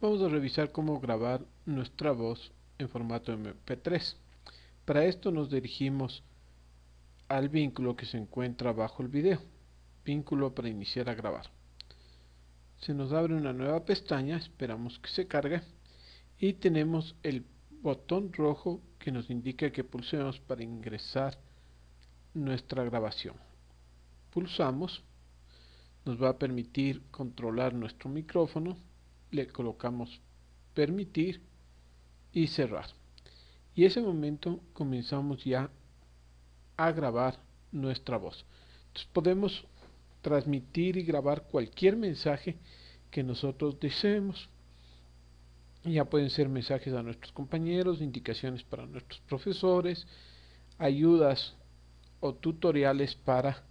Vamos a revisar cómo grabar nuestra voz en formato MP3. Para esto nos dirigimos al vínculo que se encuentra bajo el video. Vínculo para iniciar a grabar. Se nos abre una nueva pestaña, esperamos que se cargue. Y tenemos el botón rojo que nos indica que pulsemos para ingresar nuestra grabación. Pulsamos, nos va a permitir controlar nuestro micrófono le colocamos permitir y cerrar y ese momento comenzamos ya a grabar nuestra voz Entonces podemos transmitir y grabar cualquier mensaje que nosotros deseemos ya pueden ser mensajes a nuestros compañeros, indicaciones para nuestros profesores, ayudas o tutoriales para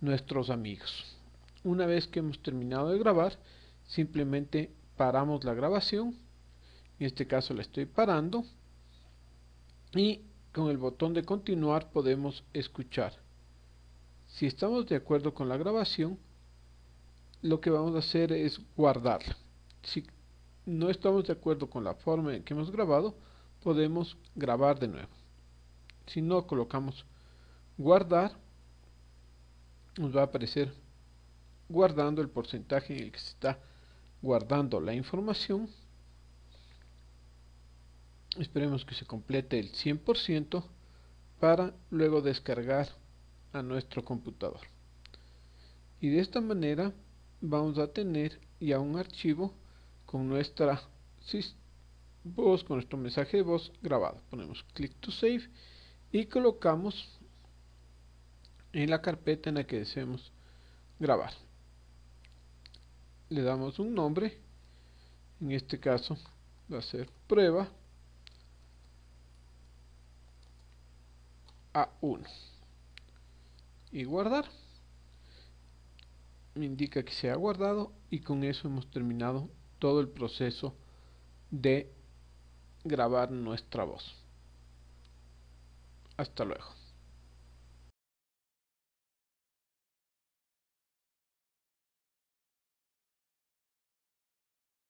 nuestros amigos. Una vez que hemos terminado de grabar, simplemente paramos la grabación en este caso la estoy parando y con el botón de continuar podemos escuchar si estamos de acuerdo con la grabación lo que vamos a hacer es guardarla si no estamos de acuerdo con la forma en que hemos grabado podemos grabar de nuevo si no colocamos guardar nos va a aparecer guardando el porcentaje en el que se está guardando la información esperemos que se complete el 100% para luego descargar a nuestro computador y de esta manera vamos a tener ya un archivo con nuestra voz, con nuestro mensaje de voz grabado ponemos click to save y colocamos en la carpeta en la que deseemos grabar le damos un nombre en este caso va a ser prueba A1 y guardar me indica que se ha guardado y con eso hemos terminado todo el proceso de grabar nuestra voz hasta luego